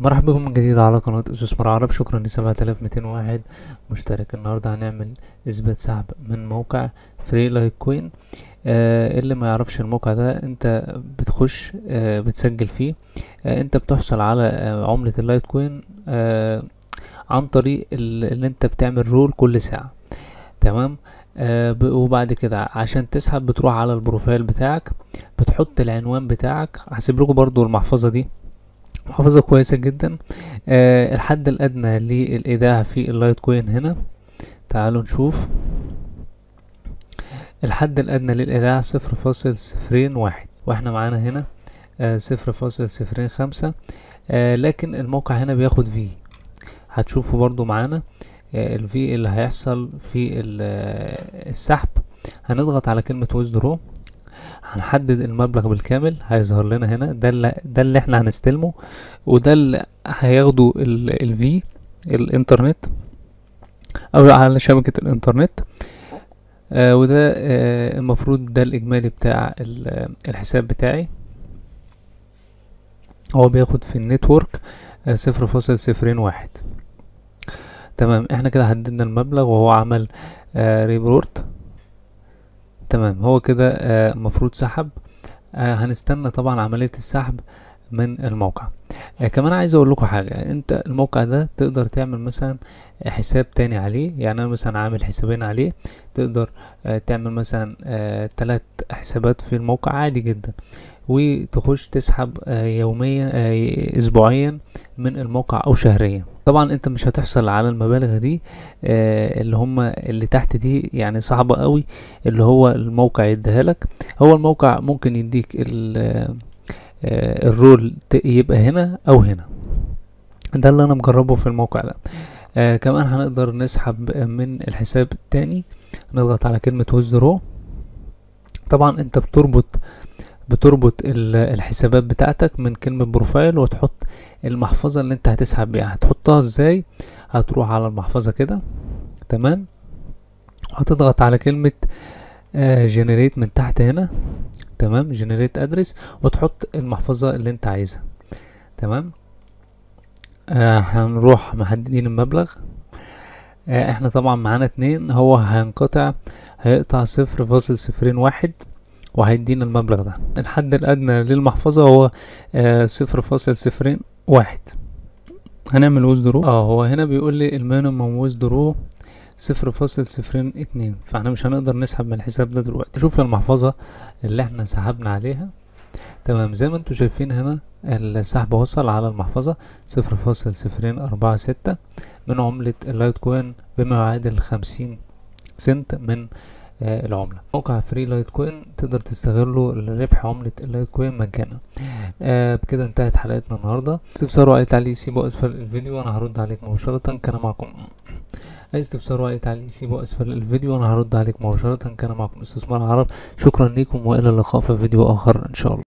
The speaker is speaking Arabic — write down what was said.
مرحبا بكم من جديد على قناة أسس عرب شكرا ل 7201 واحد مشترك النهاردة هنعمل إثبات سحب من موقع فري لايك كوين آه اللي ما يعرفش الموقع ده انت بتخش آه بتسجل فيه آه انت بتحصل على آه عملة اللايت كوين آه عن طريق اللي انت بتعمل رول كل ساعة تمام آه وبعد كده عشان تسحب بتروح على البروفايل بتاعك بتحط العنوان بتاعك هسيب لكم برضو المحفظة دي محافظة كويسة جدا آه الحد الأدنى للإيداع في اللايت كوين هنا تعالوا نشوف الحد الأدنى للإيداع صفر فاصل صفرين واحد واحنا معانا هنا آه، صفر فاصل صفرين خمسة آه، لكن الموقع هنا بياخد في هتشوفوا برضو معانا آه، الفي اللي هيحصل في السحب هنضغط على كلمة ويزدرو هنحدد المبلغ بالكامل هيظهر لنا هنا ده اللي, ده اللي احنا هنستلمه وده اللي هياخده الفي الانترنت او على شبكة الانترنت آه وده آه المفروض ده الاجمالي بتاع الحساب بتاعي هو بياخد في النتورك آه، صفر فاصل صفرين واحد تمام احنا كده حددنا المبلغ وهو عمل آه ريبورت تمام هو كده المفروض آه، سحب آه، هنستنى طبعا عملية السحب من الموقع آه كمان عايز اقول لكم حاجه انت الموقع ده تقدر تعمل مثلا حساب تاني عليه يعني انا مثلا عامل حسابين عليه تقدر آه تعمل مثلا آه تلات حسابات في الموقع عادي جدا وتخش تسحب آه، يوميا آه، اسبوعيا من الموقع او شهريا طبعا انت مش هتحصل على المبالغ دي آه، اللي هم اللي تحت دي يعني صعبة قوي اللي هو الموقع يديها لك هو الموقع ممكن يديك ال آه، الرول يبقى هنا او هنا ده اللي انا مجربه في الموقع ده آه كمان هنقدر نسحب من الحساب التاني نضغط على كلمة رو طبعا انت بتربط بتربط الحسابات بتاعتك من كلمة بروفايل وتحط المحفظة اللي انت هتسحب بيها هتحطها ازاي هتروح على المحفظة كده تمام هتضغط على كلمة آه جنريت من تحت هنا تمام جنريت ادرس وتحط المحفظه اللي انت عايزها تمام آه هنروح محددين المبلغ آه احنا طبعا معانا اتنين هو هينقطع هيقطع صفر فاصل صفرين واحد وهيدينا المبلغ ده الحد الأدنى للمحفظة هو آه، صفر فاصل صفرين واحد هنعمل وزدرو اه هو هنا بيقول لي المينيمم وزدرو صفر فاصل صفرين اتنين فاحنا مش هنقدر نسحب من الحساب ده دلوقتي شوف المحفظة اللي احنا سحبنا عليها تمام زي ما انتوا شايفين هنا السحب وصل على المحفظة صفر فاصل صفرين أربعة ستة من عملة اللايت كوين بما يعادل خمسين سنت من آه، العمله موقع فري لايت كوين تقدر تستغله لربح عمله اللايت كوين مجانا آه بكده انتهت حلقتنا النهارده استفسار واي تعليق سيبه اسفل الفيديو وانا هرد عليك مباشره كان معكم اي استفسار واي تعليق سيبه اسفل الفيديو وانا هرد عليك مباشره كان معكم استثمار عرب شكرا لكم والى اللقاء في فيديو اخر ان شاء الله